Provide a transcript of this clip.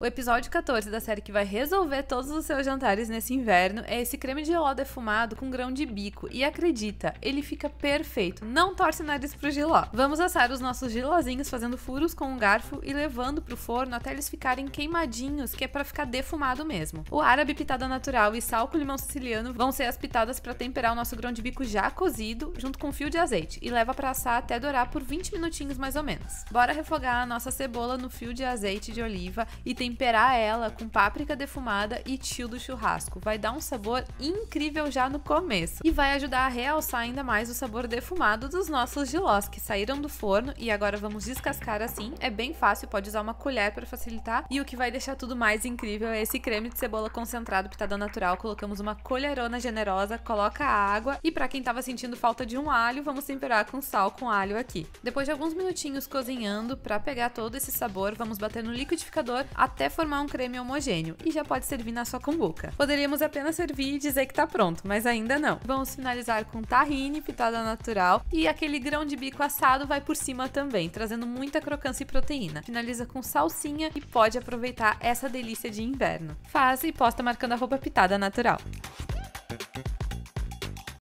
O episódio 14 da série que vai resolver todos os seus jantares nesse inverno é esse creme de giló defumado com grão de bico. E acredita, ele fica perfeito. Não torce o nariz pro giló. Vamos assar os nossos gilozinhos fazendo furos com um garfo e levando pro forno até eles ficarem queimadinhos, que é para ficar defumado mesmo. O árabe pitada natural e sal com limão siciliano vão ser as pitadas para temperar o nosso grão de bico já cozido, junto com um fio de azeite, e leva para assar até dourar por 20 minutinhos mais ou menos. Bora refogar a nossa cebola no fio de azeite de oliva e tem temperar ela com páprica defumada e tio do churrasco. Vai dar um sabor incrível já no começo e vai ajudar a realçar ainda mais o sabor defumado dos nossos gilós que saíram do forno e agora vamos descascar assim. É bem fácil, pode usar uma colher para facilitar. E o que vai deixar tudo mais incrível é esse creme de cebola concentrado pitada natural. Colocamos uma colherona generosa, coloca a água e para quem estava sentindo falta de um alho, vamos temperar com sal com alho aqui. Depois de alguns minutinhos cozinhando para pegar todo esse sabor, vamos bater no liquidificador até até formar um creme homogêneo e já pode servir na sua cumbuca. Poderíamos apenas servir e dizer que tá pronto, mas ainda não. Vamos finalizar com tahine, pitada natural e aquele grão de bico assado vai por cima também, trazendo muita crocância e proteína. Finaliza com salsinha e pode aproveitar essa delícia de inverno. Faz e posta marcando a roupa pitada natural.